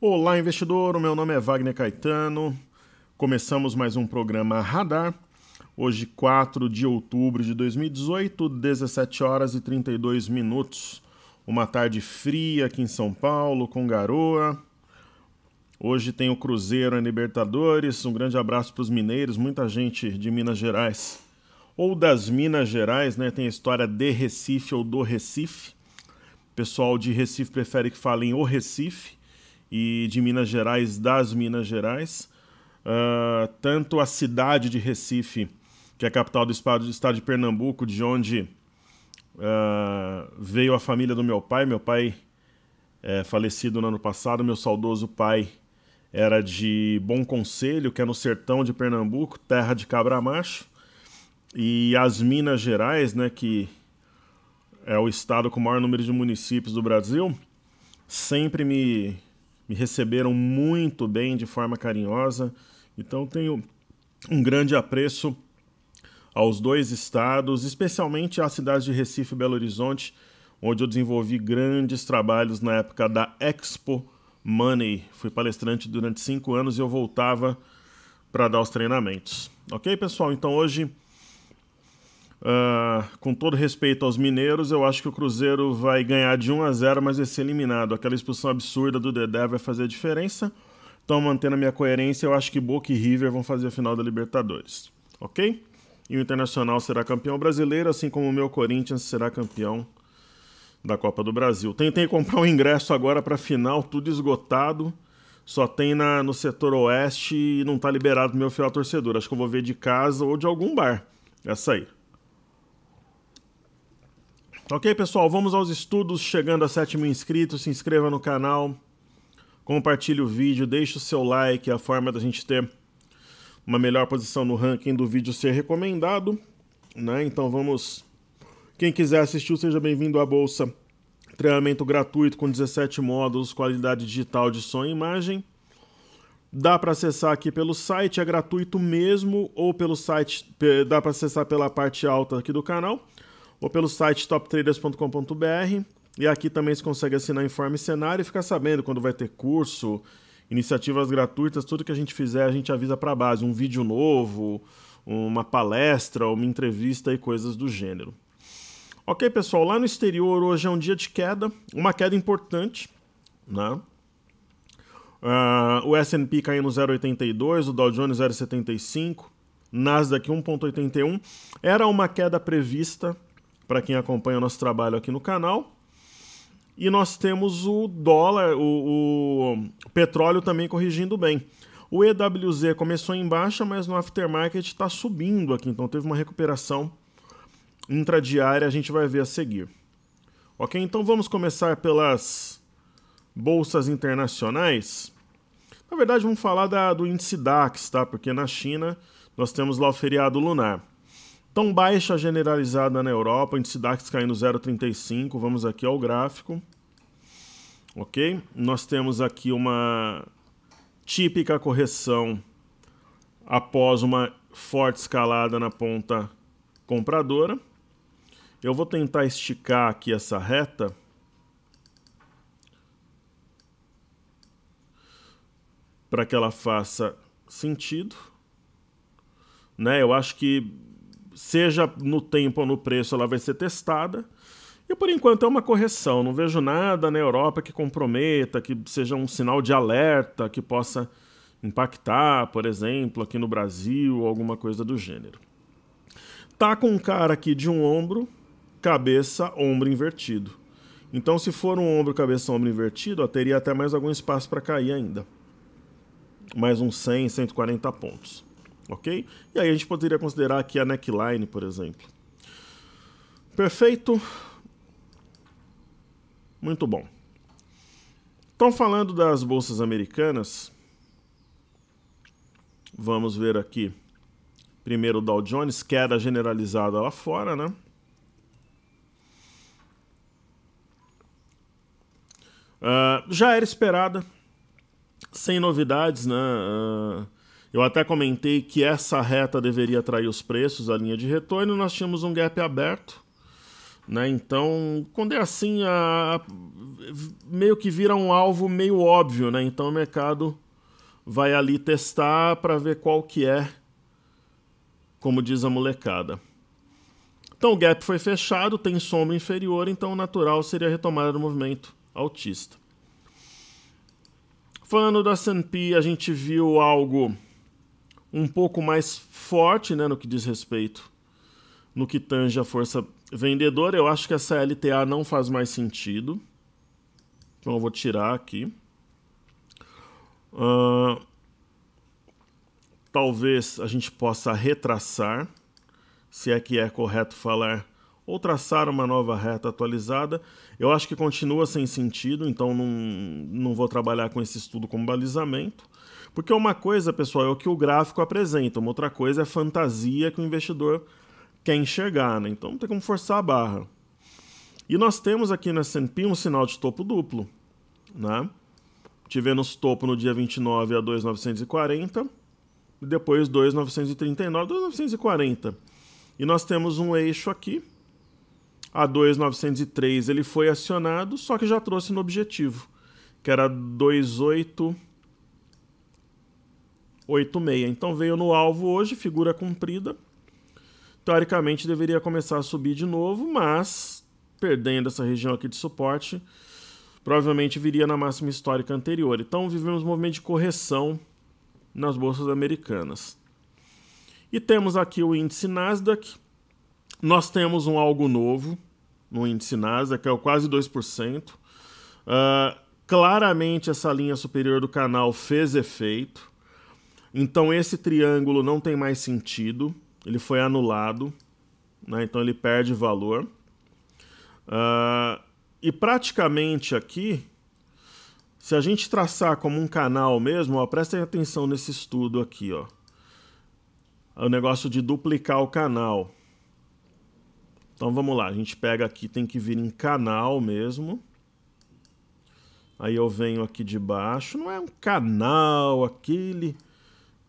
Olá, investidor. O meu nome é Wagner Caetano. Começamos mais um programa Radar. Hoje, 4 de outubro de 2018, 17 horas e 32 minutos. Uma tarde fria aqui em São Paulo, com garoa. Hoje tem o Cruzeiro em Libertadores. Um grande abraço para os mineiros, muita gente de Minas Gerais. Ou das Minas Gerais, né? Tem a história de Recife ou do Recife. O pessoal de Recife prefere que falem o Recife e de Minas Gerais, das Minas Gerais. Uh, tanto a cidade de Recife, que é a capital do estado, de Pernambuco, de onde uh, veio a família do meu pai. Meu pai é, falecido no ano passado, meu saudoso pai era de Bom Conselho, que é no sertão de Pernambuco, terra de Cabramacho. E as Minas Gerais, né, que é o estado com o maior número de municípios do Brasil, sempre me me receberam muito bem, de forma carinhosa. Então tenho um grande apreço aos dois estados, especialmente à cidade de Recife e Belo Horizonte, onde eu desenvolvi grandes trabalhos na época da Expo Money. Fui palestrante durante cinco anos e eu voltava para dar os treinamentos. Ok, pessoal? Então hoje Uh, com todo respeito aos mineiros, eu acho que o Cruzeiro vai ganhar de 1 a 0, mas vai ser eliminado. Aquela expulsão absurda do Dedé vai fazer a diferença. Então, mantendo a minha coerência, eu acho que Boca e River vão fazer a final da Libertadores. Ok? E o Internacional será campeão brasileiro, assim como o meu Corinthians será campeão da Copa do Brasil. Tentei comprar um ingresso agora para a final, tudo esgotado. Só tem na, no setor oeste e não está liberado pro meu fiel torcedor. Acho que eu vou ver de casa ou de algum bar. Essa aí. Ok, pessoal, vamos aos estudos. Chegando a 7 mil inscritos, se inscreva no canal, compartilhe o vídeo, deixe o seu like, é a forma da gente ter uma melhor posição no ranking do vídeo ser recomendado. Né? Então vamos. Quem quiser assistir, seja bem-vindo à Bolsa. Treinamento gratuito com 17 módulos, qualidade digital de som e imagem. Dá para acessar aqui pelo site, é gratuito mesmo, ou pelo site, dá para acessar pela parte alta aqui do canal ou pelo site toptraders.com.br. E aqui também se consegue assinar Informe Cenário e ficar sabendo quando vai ter curso, iniciativas gratuitas, tudo que a gente fizer a gente avisa para a base, um vídeo novo, uma palestra, uma entrevista e coisas do gênero. Ok, pessoal, lá no exterior hoje é um dia de queda, uma queda importante, né? Uh, o S&P caindo 0,82, o Dow Jones 0,75, Nasdaq 1,81. Era uma queda prevista, para quem acompanha o nosso trabalho aqui no canal. E nós temos o dólar, o, o petróleo também corrigindo bem. O EWZ começou em baixa, mas no aftermarket está subindo aqui, então teve uma recuperação intradiária, a gente vai ver a seguir. Ok, então vamos começar pelas bolsas internacionais. Na verdade, vamos falar da, do índice DAX, tá? Porque na China nós temos lá o feriado lunar. Então, baixa generalizada na Europa, índice DAX caindo 0,35. Vamos aqui ao gráfico. Ok? Nós temos aqui uma típica correção após uma forte escalada na ponta compradora. Eu vou tentar esticar aqui essa reta. Para que ela faça sentido. Né? Eu acho que seja no tempo ou no preço, ela vai ser testada. E por enquanto é uma correção. Não vejo nada na Europa que comprometa, que seja um sinal de alerta, que possa impactar, por exemplo, aqui no Brasil, alguma coisa do gênero. Tá com um cara aqui de um ombro, cabeça, ombro invertido. Então, se for um ombro, cabeça, ombro invertido, ó, teria até mais algum espaço para cair ainda. Mais uns 100, 140 pontos ok? E aí a gente poderia considerar aqui a neckline, por exemplo. Perfeito? Muito bom. Então, falando das bolsas americanas, vamos ver aqui. Primeiro o Dow Jones, queda generalizada lá fora, né? Uh, já era esperada, sem novidades, né? Uh, eu até comentei que essa reta deveria atrair os preços, a linha de retorno, nós tínhamos um gap aberto. Né? Então, quando é assim, a... meio que vira um alvo meio óbvio. Né? Então o mercado vai ali testar para ver qual que é, como diz a molecada. Então o gap foi fechado, tem sombra inferior, então o natural seria retomar retomada do movimento altista. Falando da S&P, a gente viu algo um pouco mais forte né, no que diz respeito no que tange a força vendedora. Eu acho que essa LTA não faz mais sentido. Então eu vou tirar aqui. Uh, talvez a gente possa retraçar, se é que é correto falar, ou traçar uma nova reta atualizada. Eu acho que continua sem sentido, então não, não vou trabalhar com esse estudo como balizamento. Porque uma coisa, pessoal, é o que o gráfico apresenta, uma outra coisa é a fantasia que o investidor quer enxergar, né? Então não tem como forçar a barra. E nós temos aqui no S&P um sinal de topo duplo, né? Tivemos topo no dia 29 a 2,940, e depois 2,939, 2,940. E nós temos um eixo aqui, a 2,903 ele foi acionado, só que já trouxe no objetivo, que era 2,8... 86. Então veio no alvo hoje, figura cumprida. Teoricamente deveria começar a subir de novo, mas perdendo essa região aqui de suporte, provavelmente viria na máxima histórica anterior. Então vivemos um movimento de correção nas bolsas americanas. E temos aqui o índice Nasdaq. Nós temos um algo novo no índice Nasdaq, que é o quase 2%. Uh, ah, claramente essa linha superior do canal fez efeito. Então esse triângulo não tem mais sentido, ele foi anulado, né? então ele perde valor. Uh, e praticamente aqui, se a gente traçar como um canal mesmo, ó, prestem atenção nesse estudo aqui, ó. É o negócio de duplicar o canal. Então vamos lá, a gente pega aqui, tem que vir em canal mesmo. Aí eu venho aqui de baixo, não é um canal aquele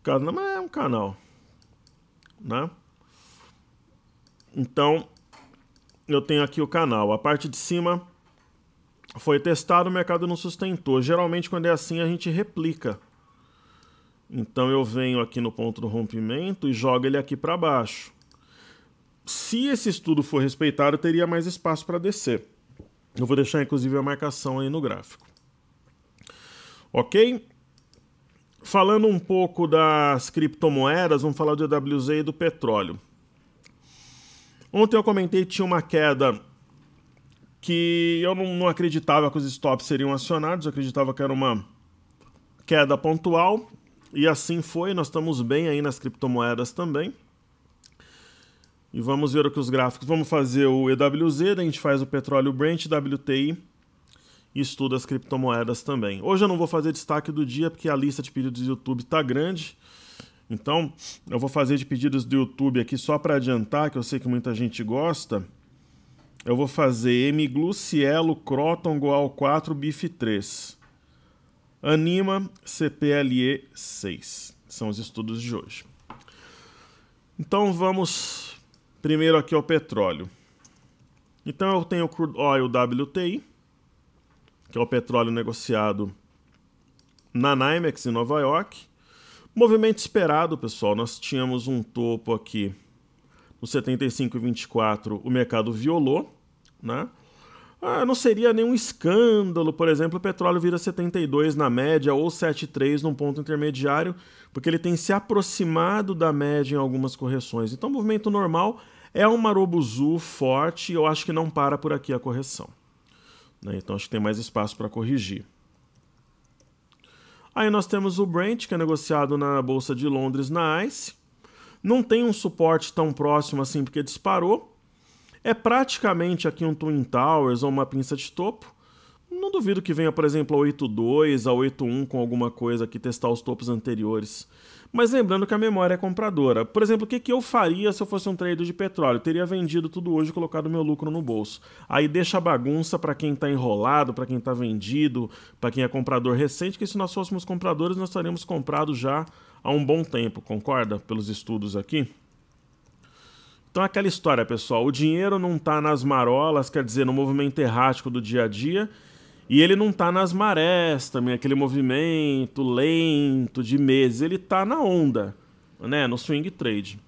Canal, mas é um canal, né? Então, eu tenho aqui o canal. A parte de cima foi testado, o mercado não sustentou. Geralmente, quando é assim, a gente replica. Então, eu venho aqui no ponto do rompimento e jogo ele aqui para baixo. Se esse estudo for respeitado, teria mais espaço para descer. Eu vou deixar, inclusive, a marcação aí no gráfico. Ok? falando um pouco das criptomoedas, vamos falar do EWZ e do petróleo. Ontem eu comentei que tinha uma queda que eu não, não acreditava que os stops seriam acionados, eu acreditava que era uma queda pontual, e assim foi, nós estamos bem aí nas criptomoedas também. E vamos ver o que os gráficos. Vamos fazer o EWZ, a gente faz o petróleo Brent, WTI e estuda as criptomoedas também. Hoje eu não vou fazer destaque do dia porque a lista de pedidos do YouTube está grande. Então, eu vou fazer de pedidos do YouTube aqui só para adiantar, que eu sei que muita gente gosta. Eu vou fazer M Emiglucielo Croton Goal 4 BIF 3. Anima CPLE 6. São os estudos de hoje. Então vamos primeiro aqui ao petróleo. Então eu tenho o crude oil WTI, que é o petróleo negociado na NYMEX em Nova York. Movimento esperado, pessoal. Nós tínhamos um topo aqui no 75,24, o mercado violou, né? Ah, não seria nenhum escândalo, por exemplo, o petróleo vira 72 na média ou 73 num ponto intermediário, porque ele tem se aproximado da média em algumas correções. Então, o movimento normal é um marobuzu forte e eu acho que não para por aqui a correção. Né? Então acho que tem mais espaço para corrigir. Aí nós temos o Brent, que é negociado na Bolsa de Londres na ICE. Não tem um suporte tão próximo assim porque disparou. É praticamente aqui um Twin Towers ou uma pinça de topo. Não duvido que venha, por exemplo, a 8.2, a 8.1 com alguma coisa aqui testar os topos anteriores. Mas lembrando que a memória é compradora. Por exemplo, o que, que eu faria se eu fosse um trader de petróleo? Eu teria vendido tudo hoje e colocado meu lucro no bolso. Aí deixa a bagunça para quem está enrolado, para quem está vendido, para quem é comprador recente, que se nós fôssemos compradores, nós estaríamos comprados já há um bom tempo, concorda? Pelos estudos aqui. Então, aquela história, pessoal: o dinheiro não está nas marolas, quer dizer, no movimento errático do dia a dia e ele não tá nas marés também, aquele movimento lento de meses. Ele tá na onda, né? No swing trade.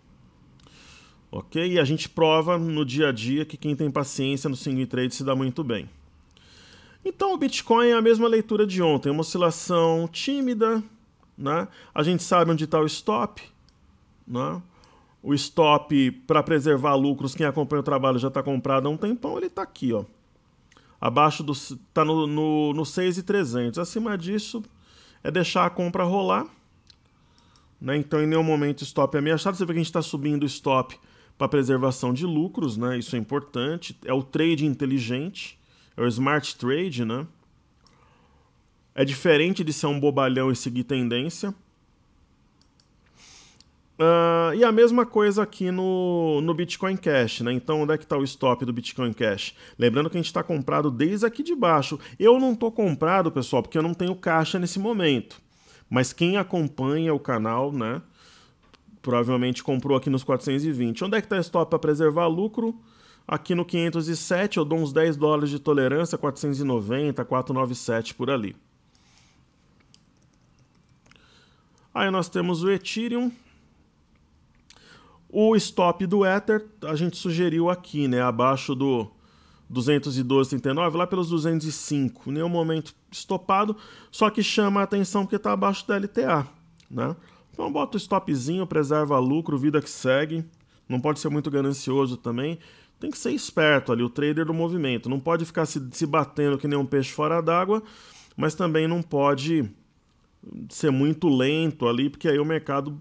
Ok? E a gente prova no dia a dia que quem tem paciência no swing trade se dá muito bem. Então o Bitcoin é a mesma leitura de ontem, uma oscilação tímida, né? A gente sabe onde está o stop, né? O stop para preservar lucros, quem acompanha o trabalho já está comprado há um tempão, ele está aqui, ó abaixo do tá no, no, no 6,300. Acima disso é deixar a compra rolar. Né? Então, em nenhum momento stop é ameaçado. Você vê que a gente está subindo o stop para preservação de lucros, né? isso é importante. É o trade inteligente, é o smart trade. Né? É diferente de ser um bobalhão e seguir tendência. Uh, e a mesma coisa aqui no, no Bitcoin Cash, né? Então, onde é que está o stop do Bitcoin Cash? Lembrando que a gente está comprado desde aqui de baixo. Eu não estou comprado, pessoal, porque eu não tenho caixa nesse momento. Mas quem acompanha o canal, né? Provavelmente comprou aqui nos 420. Onde é que está stop para preservar lucro? Aqui no 507 eu dou uns 10 dólares de tolerância, 490, 497 por ali. Aí nós temos o Ethereum, o stop do Ether a gente sugeriu aqui, né, abaixo do 212,39, lá pelos 205, nenhum momento estopado, só que chama a atenção porque está abaixo da LTA, né? Então bota o stopzinho, preserva lucro, vida que segue, não pode ser muito ganancioso também, tem que ser esperto ali, o trader do movimento, não pode ficar se, se batendo que nem um peixe fora d'água, mas também não pode ser muito lento ali, porque aí o mercado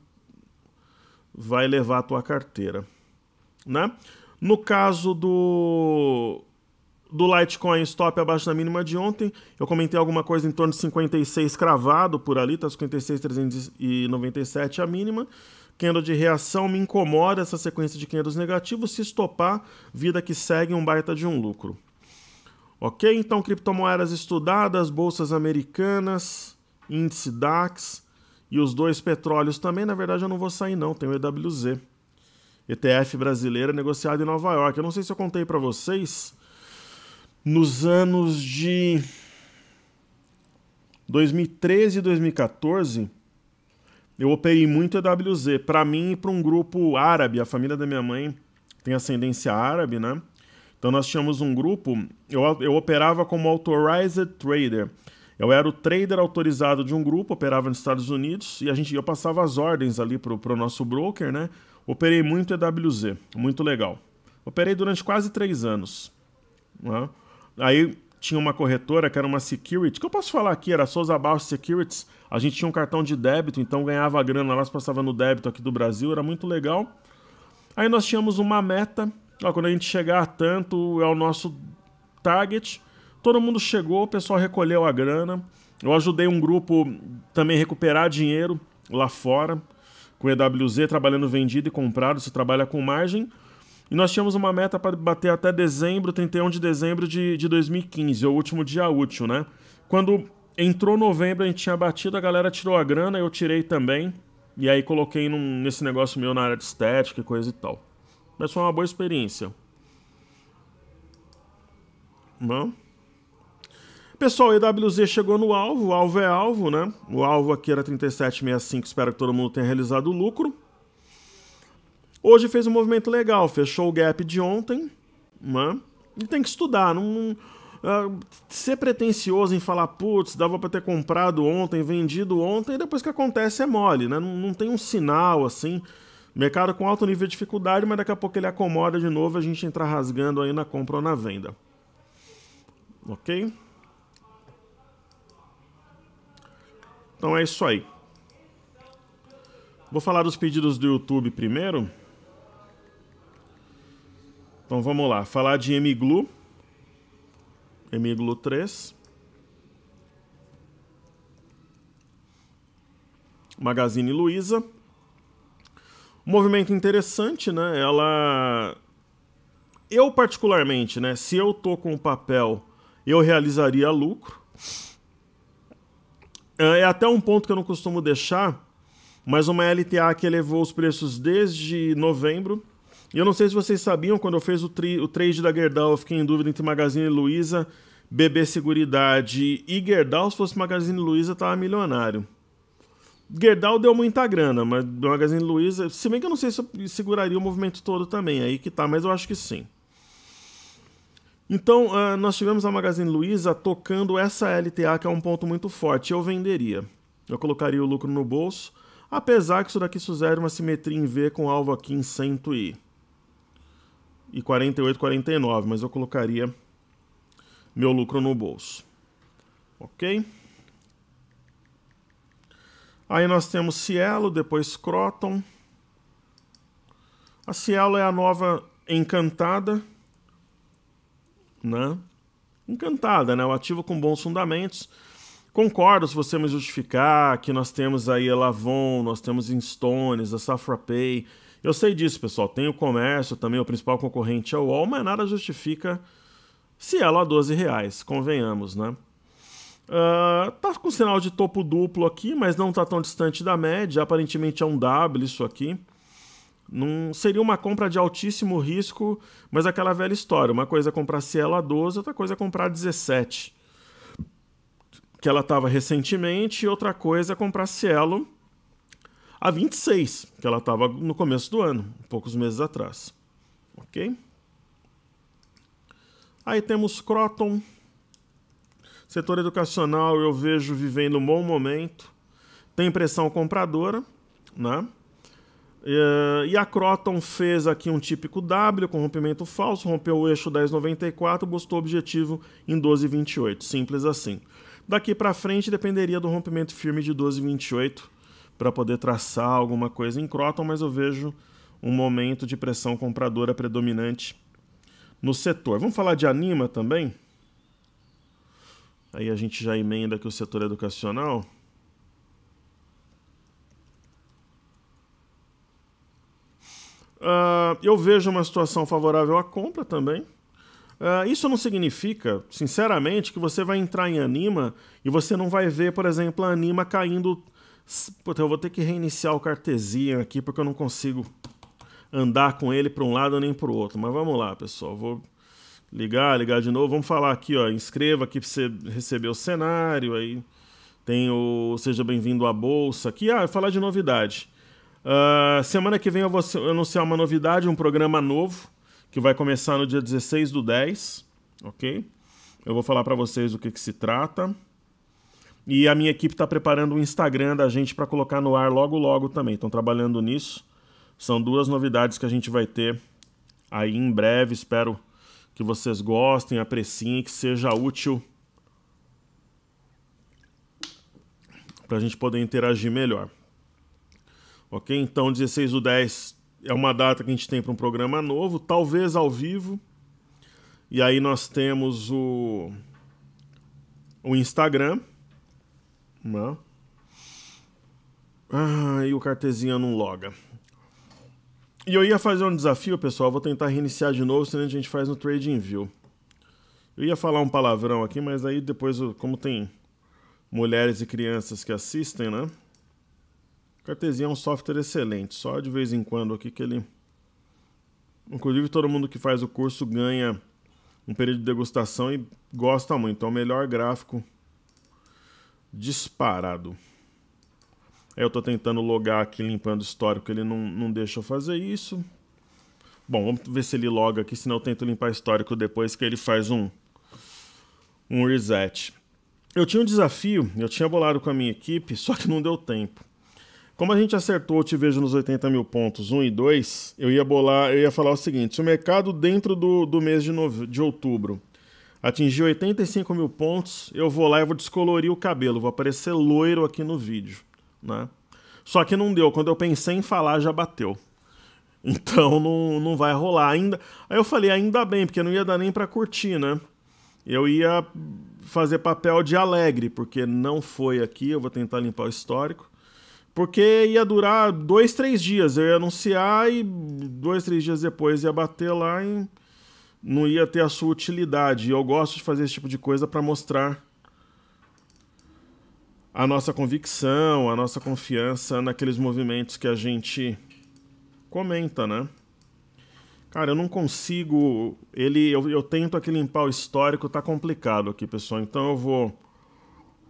vai levar a tua carteira, né? No caso do do Litecoin stop abaixo da mínima de ontem, eu comentei alguma coisa em torno de 56 cravado por ali, tá 56,397 a mínima. Candle de reação me incomoda essa sequência de candles negativos, se estopar, vida que segue um baita de um lucro. OK? Então criptomoedas estudadas, bolsas americanas, índice DAX, e os dois petróleos também, na verdade eu não vou sair não, tem o EWZ. ETF brasileira negociado em Nova York. Eu não sei se eu contei para vocês nos anos de 2013 e 2014, eu operei muito EWZ, para mim e para um grupo árabe, a família da minha mãe tem ascendência árabe, né? Então nós tínhamos um grupo, eu, eu operava como Authorized Trader. Eu era o trader autorizado de um grupo, operava nos Estados Unidos e a gente, eu passava as ordens ali pro, o nosso broker, né? Operei muito EWZ, muito legal. Operei durante quase três anos. Né? Aí tinha uma corretora que era uma security, que eu posso falar aqui, era Souza Barros Securities. A gente tinha um cartão de débito, então ganhava grana lá, se passava no débito aqui do Brasil, era muito legal. Aí nós tínhamos uma meta, ó, quando a gente chegar a tanto é o nosso target, Todo mundo chegou, o pessoal recolheu a grana. Eu ajudei um grupo também recuperar dinheiro lá fora, com EWZ trabalhando vendido e comprado, se trabalha com margem. E nós tínhamos uma meta para bater até dezembro, 31 de dezembro de, de 2015, é o último dia útil, né? Quando entrou novembro, a gente tinha batido, a galera tirou a grana, eu tirei também. E aí coloquei num, nesse negócio meu na área de estética e coisa e tal. Mas foi uma boa experiência. Não? Pessoal, EWZ chegou no alvo, o alvo é alvo, né? O alvo aqui era 37,65, espero que todo mundo tenha realizado o lucro. Hoje fez um movimento legal, fechou o gap de ontem, né? E tem que estudar, não, não uh, ser pretencioso em falar, putz, dava para ter comprado ontem, vendido ontem, e depois que acontece é mole, né? Não, não tem um sinal assim. Mercado com alto nível de dificuldade, mas daqui a pouco ele acomoda de novo, a gente entrar rasgando aí na compra ou na venda. Ok? Então é isso aí. Vou falar dos pedidos do YouTube primeiro. Então vamos lá, falar de Emiglu. Emiglu 3. Magazine Luiza. Um movimento interessante, né? Ela eu particularmente, né, se eu tô com o papel, eu realizaria lucro. É, é até um ponto que eu não costumo deixar, mas uma LTA que elevou os preços desde novembro. E eu não sei se vocês sabiam, quando eu fiz o, tri, o trade da Gerdau, eu fiquei em dúvida entre Magazine Luiza, BB Seguridade e Gerdau. Se fosse Magazine Luiza, tava milionário. Gerdau deu muita grana, mas Magazine Luiza, se bem que eu não sei se eu seguraria o movimento todo também, aí que tá, mas eu acho que sim. Então, uh, nós tivemos a Magazine Luiza tocando essa LTA, que é um ponto muito forte. Eu venderia. Eu colocaria o lucro no bolso, apesar que isso daqui sugere uma simetria em V com alvo aqui em e 48,49 mas eu colocaria meu lucro no bolso. Ok? Aí nós temos Cielo, depois Croton. A Cielo é a nova encantada né? Encantada, né? O ativo com bons fundamentos. Concordo se você me justificar que nós temos aí Elavon, nós temos Instones, a Safra Pay. Eu sei disso, pessoal. Tem o comércio também, o principal concorrente é o UOL, mas nada justifica se ela a 12 reais, convenhamos, né? Uh, tá com sinal de topo duplo aqui, mas não tá tão distante da média. Aparentemente é um W isso aqui. Não seria uma compra de altíssimo risco, mas aquela velha história. Uma coisa é comprar Cielo a 12, outra coisa é comprar a 17. Que ela estava recentemente, e outra coisa é comprar Cielo a 26, que ela estava no começo do ano, poucos meses atrás. Ok? Aí temos Croton. Setor educacional eu vejo vivendo um bom momento. Tem pressão compradora, né? Eh, e a Croton fez aqui um típico W com rompimento falso, rompeu o eixo 1094, buscou o objetivo em 1228. Simples assim. Daqui para frente dependeria do rompimento firme de 1228 para poder traçar alguma coisa em Croton, mas eu vejo um momento de pressão compradora predominante no setor. Vamos falar de Anima também? Aí a gente já emenda aqui o setor educacional. Uh, eu vejo uma situação favorável à compra também. Uh, isso não significa, sinceramente, que você vai entrar em Anima e você não vai ver, por exemplo, a Anima caindo. Puta, eu vou ter que reiniciar o Cartesiano aqui porque eu não consigo andar com ele para um lado nem para o outro. Mas vamos lá, pessoal. Vou ligar, ligar de novo. Vamos falar aqui, ó. Inscreva aqui para você receber o cenário. Aí tem o Seja Bem-vindo à Bolsa aqui. Ah, falar de novidade. Uh, semana que vem eu vou anunciar uma novidade, um programa novo, que vai começar no dia 16 do 10, ok? Eu vou falar para vocês o que, que se trata. E a minha equipe está preparando o Instagram da gente para colocar no ar logo logo também. Estão trabalhando nisso. São duas novidades que a gente vai ter aí em breve. Espero que vocês gostem, apreciem, que seja útil para a gente poder interagir melhor. Ok? Então, 16 do 10 é uma data que a gente tem para um programa novo, talvez ao vivo. E aí nós temos o, o Instagram. não? Ah, e o cartezinho não loga. E eu ia fazer um desafio, pessoal. Vou tentar reiniciar de novo, senão a gente faz no Trading View. Eu ia falar um palavrão aqui, mas aí depois, como tem mulheres e crianças que assistem, né? Cartesia é um software excelente, só de vez em quando aqui que ele. Inclusive, todo mundo que faz o curso ganha um período de degustação e gosta muito. É o melhor gráfico disparado. Eu estou tentando logar aqui, limpando o histórico, ele não, não deixa eu fazer isso. Bom, vamos ver se ele loga aqui, senão eu tento limpar o histórico depois que ele faz um, um reset. Eu tinha um desafio, eu tinha bolado com a minha equipe, só que não deu tempo. Como a gente acertou, te vejo nos 80 mil pontos 1 e 2, eu ia bolar, eu ia falar o seguinte: se o mercado dentro do, do mês de, de outubro atingir 85 mil pontos, eu vou lá e vou descolorir o cabelo, vou aparecer loiro aqui no vídeo. Né? Só que não deu, quando eu pensei em falar, já bateu. Então não, não vai rolar ainda. Aí eu falei, ainda bem, porque não ia dar nem para curtir, né? Eu ia fazer papel de alegre, porque não foi aqui, eu vou tentar limpar o histórico. Porque ia durar dois, três dias. Eu ia anunciar e dois, três dias depois ia bater lá e não ia ter a sua utilidade. E eu gosto de fazer esse tipo de coisa para mostrar a nossa convicção, a nossa confiança naqueles movimentos que a gente comenta, né? Cara, eu não consigo. Ele, eu, eu tento aqui limpar o histórico, tá complicado aqui, pessoal. Então eu vou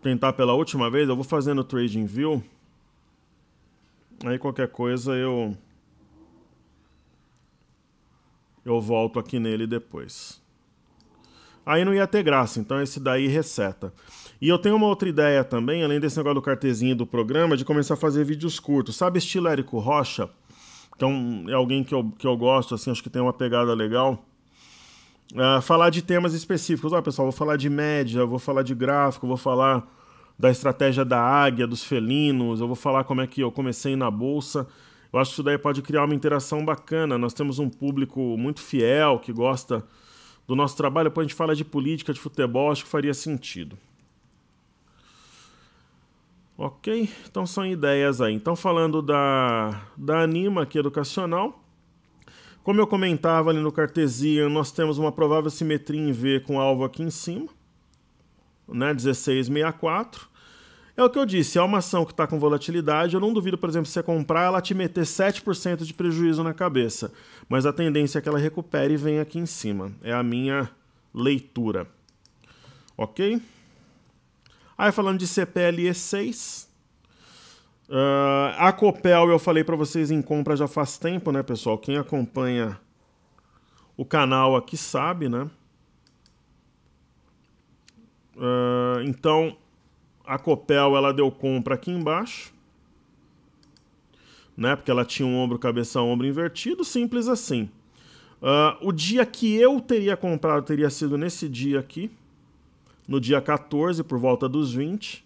tentar pela última vez. Eu vou fazendo o Trading View. Aí qualquer coisa eu. Eu volto aqui nele depois. Aí não ia ter graça, então esse daí reseta. E eu tenho uma outra ideia também, além desse negócio do cartezinho do programa, de começar a fazer vídeos curtos. Sabe estilo Érico Rocha? Então é, alguém que eu, que eu gosto, assim, acho que tem uma pegada legal. Uh, falar de temas específicos. Ó, ah, pessoal, vou falar de média, vou falar de gráfico, vou falar da estratégia da águia, dos felinos, eu vou falar como é que eu comecei na bolsa. Eu acho que isso daí pode criar uma interação bacana. Nós temos um público muito fiel que gosta do nosso trabalho. Depois a gente fala de política, de futebol, acho que faria sentido. Ok? Então são ideias aí. Então, falando da, da Anima aqui educacional. Como eu comentava ali no Cartesian, nós temos uma provável simetria em V com alvo aqui em cima né, 1664. É o que eu disse, é uma ação que está com volatilidade. Eu não duvido, por exemplo, se você comprar, ela te meter 7% de prejuízo na cabeça. Mas a tendência é que ela recupere e venha aqui em cima. É a minha leitura. Ok? Aí falando de CPLE 6, Uh, ah, a Copel, eu falei para vocês em compra já faz tempo, né, pessoal? Quem acompanha o canal aqui sabe, né? Uh, então, a Copel ela deu compra aqui embaixo, né? Porque ela tinha um ombro, cabeça, ombro invertido, simples assim. Uh, o dia que eu teria comprado teria sido nesse dia aqui, no dia 14, por volta dos 20.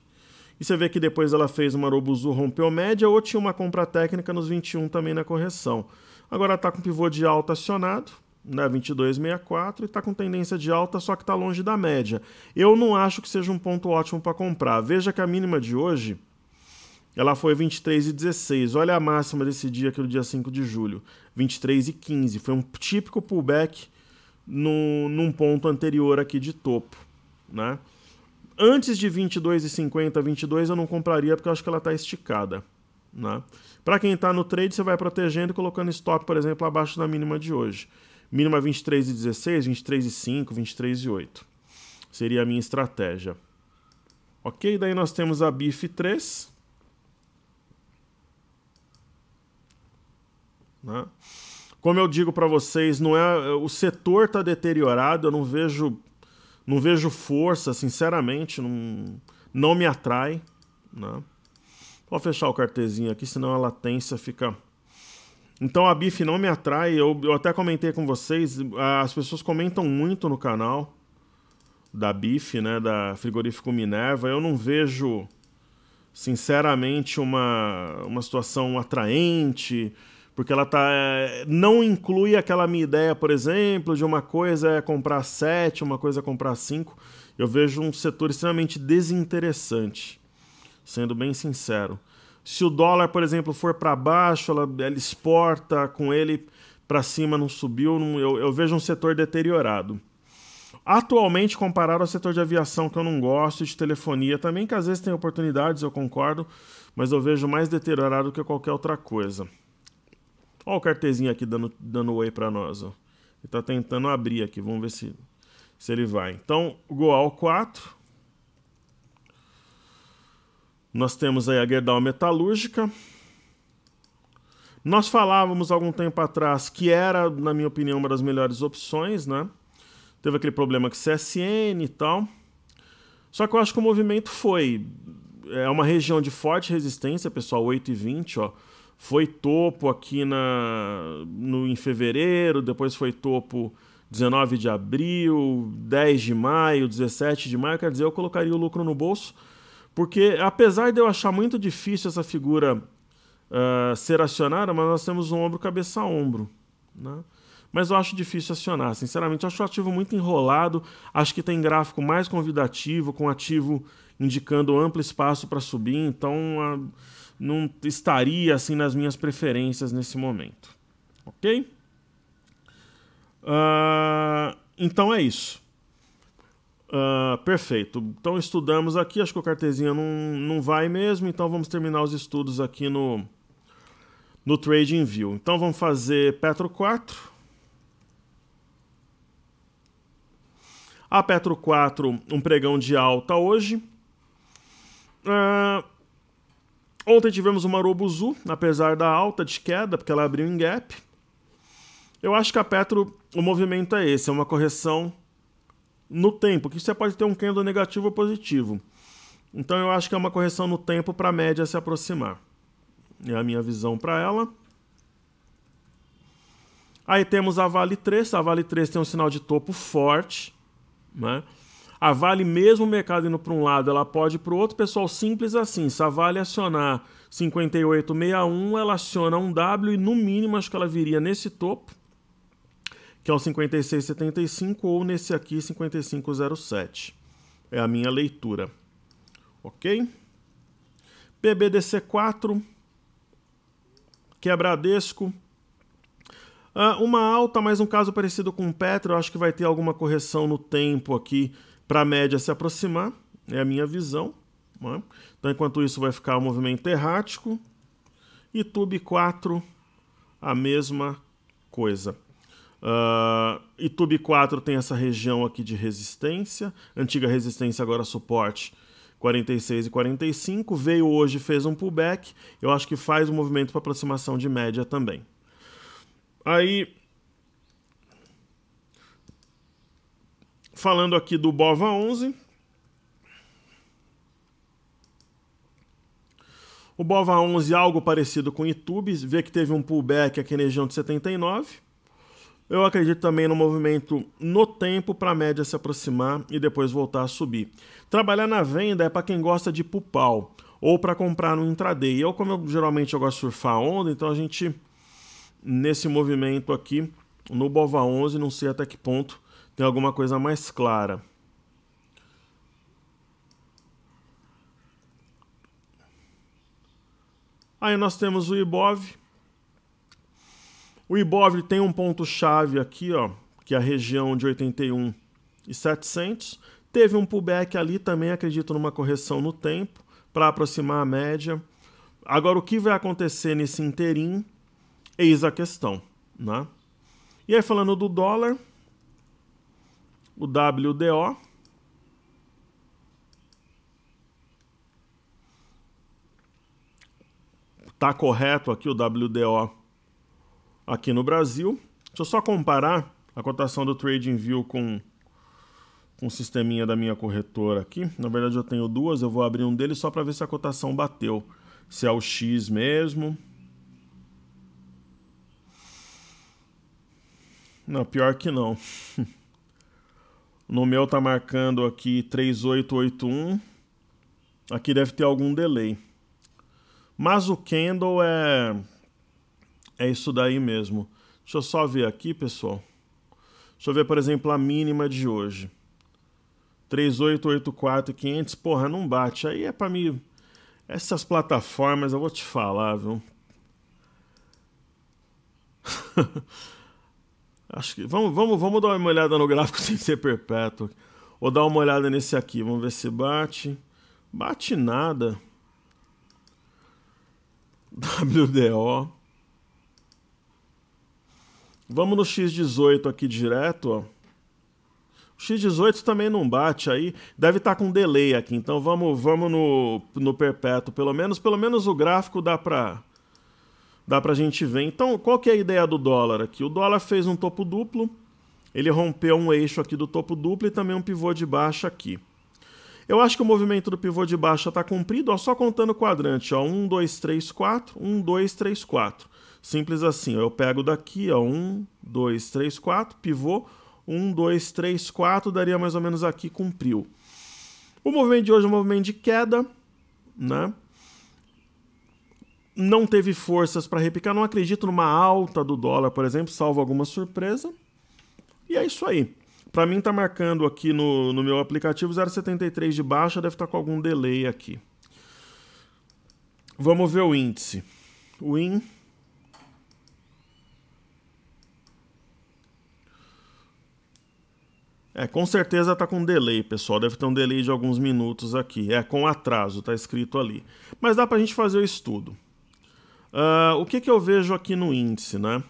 E você vê que depois ela fez uma Robuzu, rompeu média, ou tinha uma compra técnica nos 21 também na correção. Agora está com pivô de alta acionado né, 22,64 e está com tendência de alta, só que está longe da média. Eu não acho que seja um ponto ótimo para comprar. Veja que a mínima de hoje ela foi 23,16. Olha a máxima desse dia, aquele do é dia 5 de julho, 23,15. Foi um típico pullback no, num ponto anterior aqui de topo. Né? Antes de 22,50, 22 eu não compraria porque eu acho que ela está esticada. Né? Para quem está no trade, você vai protegendo e colocando stop, por exemplo, abaixo da mínima de hoje. Mínima 23 e 16, 23 e 5, 23 e 8. Seria a minha estratégia. Ok, daí nós temos a BIF 3. Né? Como eu digo para vocês, não é o setor está deteriorado, eu não vejo não vejo força, sinceramente, não, não me atrai. Né? Vou fechar o cartezinho aqui, senão a latência fica então a Bife não me atrai. Eu, eu até comentei com vocês, as pessoas comentam muito no canal da Bife, né, da Frigorífico Minerva. Eu não vejo, sinceramente, uma, uma situação atraente, porque ela tá é, não inclui aquela minha ideia, por exemplo, de uma coisa é comprar sete, uma coisa é comprar cinco. Eu vejo um setor extremamente desinteressante, sendo bem sincero. Se o dólar, por exemplo, for para baixo, ela, ela, exporta com ele para cima, não subiu. Não, eu, eu vejo um setor deteriorado. Atualmente, comparado ao setor de aviação, que eu não gosto, de telefonia também, que às vezes tem oportunidades, eu concordo, mas eu vejo mais deteriorado que qualquer outra coisa. Olha o cartezinho aqui dando, dando oi para nós. Ó. Ele está tentando abrir aqui, vamos ver se, se ele vai. Então, Goal 4. Nós temos aí a Gerdau Metalúrgica. Nós falávamos algum tempo atrás que era, na minha opinião, uma das melhores opções, né? Teve aquele problema com CSN e tal. Só que eu acho que o movimento foi. É uma região de forte resistência, pessoal, 8 e 20, ó. Foi topo aqui na, no, em fevereiro, depois foi topo 19 de abril, 10 de maio, 17 de maio. Quer dizer, eu colocaria o lucro no bolso porque, apesar de eu achar muito difícil essa figura uh, ser acionada, mas nós temos um ombro cabeça a ombro. Né? Mas eu acho difícil acionar. Sinceramente, acho o ativo muito enrolado. Acho que tem gráfico mais convidativo, com ativo indicando amplo espaço para subir. Então, uh, não estaria assim nas minhas preferências nesse momento. Ok? Uh, então é isso. Ah, perfeito. Então estudamos aqui, acho que o cartezinha não, não vai mesmo, então vamos terminar os estudos aqui no, no Trading View. Então vamos fazer Petro 4. A Petro 4, um pregão de alta hoje. Uh, ontem tivemos uma Robuzu, apesar da alta de queda, porque ela abriu em gap. Eu acho que a Petro, o movimento é esse, é uma correção no tempo, que você pode ter um candle negativo ou positivo. Então eu acho que é uma correção no tempo para a média se aproximar. É a minha visão para ela. Aí temos a Vale 3. A Vale 3 tem um sinal de topo forte. Né? A Vale, mesmo o mercado indo para um lado, ela pode ir para o outro. Pessoal, simples assim. Se a Vale acionar 58,61, ela aciona um W e no mínimo acho que ela viria nesse topo que é o 5675 ou nesse aqui 5507. É a minha leitura. OK? PBDC4 que é Bradesco. Ah, uma alta, mas um caso parecido com o Petro, eu acho que vai ter alguma correção no tempo aqui para a média se aproximar, é a minha visão. Né? Então, enquanto isso, vai ficar um movimento errático. E Tube 4, a mesma coisa. Uh, YouTube 4 tem essa região aqui de resistência, antiga resistência, agora suporte 46 e 45. Veio hoje, fez um pullback, eu acho que faz um movimento para aproximação de média também. Aí, falando aqui do Bova 11. O Bova 11, algo parecido com o YouTube, vê que teve um pullback aqui na região de 79 eu acredito também no movimento no tempo para a média se aproximar e depois voltar a subir. Trabalhar na venda é para quem gosta de pupal ou para comprar no intraday. Eu, como eu, geralmente eu gosto de surfar onda, então a gente, nesse movimento aqui, no Bova 11, não sei até que ponto, tem alguma coisa mais clara. Aí nós temos o Ibov, o Ibov tem um ponto-chave aqui, ó, que é a região de 81 e 700. Teve um pullback ali também, acredito numa correção no tempo para aproximar a média. Agora, o que vai acontecer nesse interim? Eis a questão, né? E aí, falando do dólar, o WDO. Tá correto aqui o WDO aqui no Brasil. Deixa eu só comparar a cotação do TradingView com com um sisteminha da minha corretora aqui. Na verdade eu tenho duas, eu vou abrir um deles só para ver se a cotação bateu. Se é o X mesmo. Não, pior que não. No meu tá marcando aqui 3881. Aqui deve ter algum delay. Mas o candle é é isso daí mesmo. Deixa eu só ver aqui, pessoal. Deixa eu ver, por exemplo, a mínima de hoje. 3884500. porra, não bate. Aí é para mim essas plataformas, eu vou te falar, viu? Acho que vamos, vamos, vamos dar uma olhada no gráfico sem ser perpétuo. Ou dar uma olhada nesse aqui, vamos ver se bate. Bate nada. WDO Vamos no X18 aqui direto, ó. O X18 também não bate aí, deve estar tá com delay aqui, então vamos, vamos no, no perpétuo, pelo menos, pelo menos o gráfico dá para dá pra gente ver. Então, qual que é a ideia do dólar aqui? O dólar fez um topo duplo, ele rompeu um eixo aqui do topo duplo e também um pivô de baixa aqui. Eu acho que o movimento do pivô de baixa está cumprido, ó, só contando o quadrante, ó, 1, 2, 3, 4, 1, 2, 3, 4. Simples assim, eu pego daqui, ó, 1, 2, 3, 4, pivô, 1, 2, 3, 4, daria mais ou menos aqui, cumpriu. O movimento de hoje é um movimento de queda, né? Não teve forças para repicar, não acredito numa alta do dólar, por exemplo, salvo alguma surpresa. E é isso aí. Para mim tá marcando aqui no, no meu aplicativo 0,73 de baixa, deve estar tá com algum delay aqui. Vamos ver o índice. O índice É, com certeza tá com delay, pessoal. Deve ter um delay de alguns minutos aqui. É, com atraso, tá escrito ali. Mas dá pra gente fazer o estudo. Uh, o que, que eu vejo aqui no índice, né?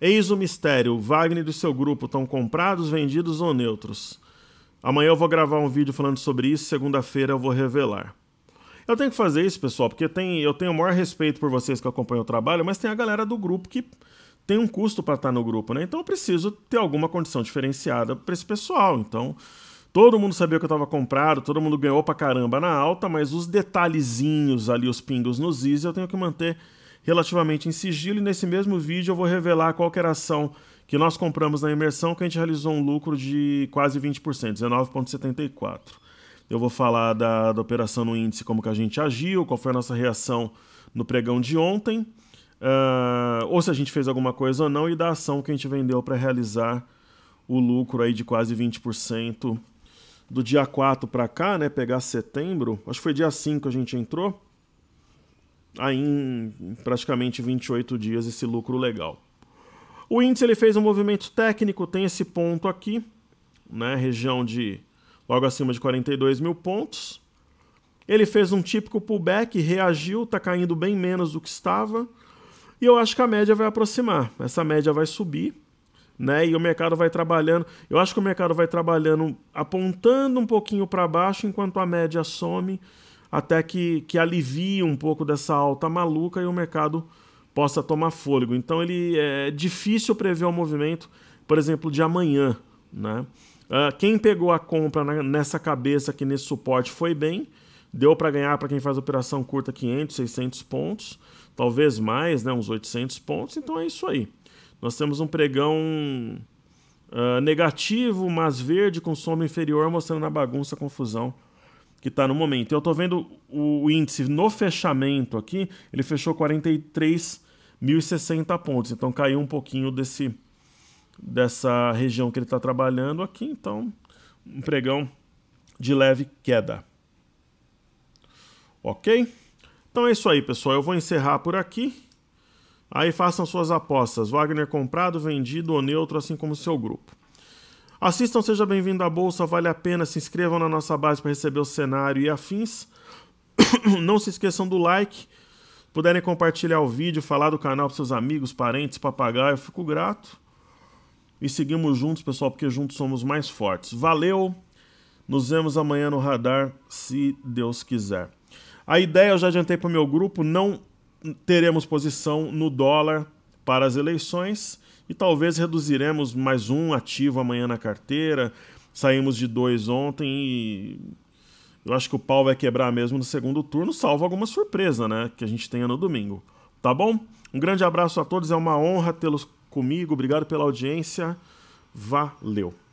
Eis o mistério. Wagner e seu grupo estão comprados, vendidos ou neutros? Amanhã eu vou gravar um vídeo falando sobre isso. Segunda-feira eu vou revelar. Eu tenho que fazer isso, pessoal, porque tem, eu tenho o maior respeito por vocês que acompanham o trabalho, mas tem a galera do grupo que tem um custo para estar tá no grupo, né? Então eu preciso ter alguma condição diferenciada para esse pessoal. Então, todo mundo sabia que eu estava comprado, todo mundo ganhou para caramba na alta, mas os detalhezinhos ali, os pingos nos is, eu tenho que manter relativamente em sigilo. E nesse mesmo vídeo eu vou revelar qual era a ação que nós compramos na imersão, que a gente realizou um lucro de quase 20%, 19,74%. Eu vou falar da, da operação no índice, como que a gente agiu, qual foi a nossa reação no pregão de ontem uh, ou se a gente fez alguma coisa ou não, e da ação que a gente vendeu para realizar o lucro aí de quase 20% do dia 4 para cá, né, pegar setembro, acho que foi dia 5 que a gente entrou, aí em praticamente 28 dias esse lucro legal. O índice ele fez um movimento técnico, tem esse ponto aqui, né, região de logo acima de 42 mil pontos. Ele fez um típico pullback, reagiu, está caindo bem menos do que estava. E eu acho que a média vai aproximar. Essa média vai subir, né? E o mercado vai trabalhando. Eu acho que o mercado vai trabalhando apontando um pouquinho para baixo enquanto a média some, até que, que alivie um pouco dessa alta maluca e o mercado possa tomar fôlego. Então ele é, é difícil prever o um movimento, por exemplo, de amanhã, né? Uh, quem pegou a compra na, nessa cabeça aqui nesse suporte foi bem, deu para ganhar para quem faz operação curta 500, 600 pontos talvez mais, né, uns 800 pontos. Então é isso aí. Nós temos um pregão uh, negativo, mas verde com soma inferior, mostrando a bagunça, a confusão que está no momento. Eu estou vendo o índice no fechamento aqui, ele fechou 43.060 pontos. Então caiu um pouquinho desse dessa região que ele está trabalhando aqui. Então, um pregão de leve queda. Ok? Então é isso aí, pessoal. Eu vou encerrar por aqui. Aí façam suas apostas. Wagner comprado, vendido ou neutro, assim como o seu grupo. Assistam Seja Bem-vindo à Bolsa, vale a pena. Se inscrevam na nossa base para receber o cenário e afins. Não se esqueçam do like. Puderem compartilhar o vídeo, falar do canal para seus amigos, parentes, papagaio, eu fico grato. E seguimos juntos, pessoal, porque juntos somos mais fortes. Valeu! Nos vemos amanhã no radar, se Deus quiser. A ideia, eu já adiantei para o meu grupo, não teremos posição no dólar para as eleições e talvez reduziremos mais um ativo amanhã na carteira. Saímos de dois ontem e eu acho que o pau vai quebrar mesmo no segundo turno, salvo alguma surpresa né, que a gente tenha no domingo. Tá bom? Um grande abraço a todos, é uma honra tê-los comigo. Obrigado pela audiência. Valeu!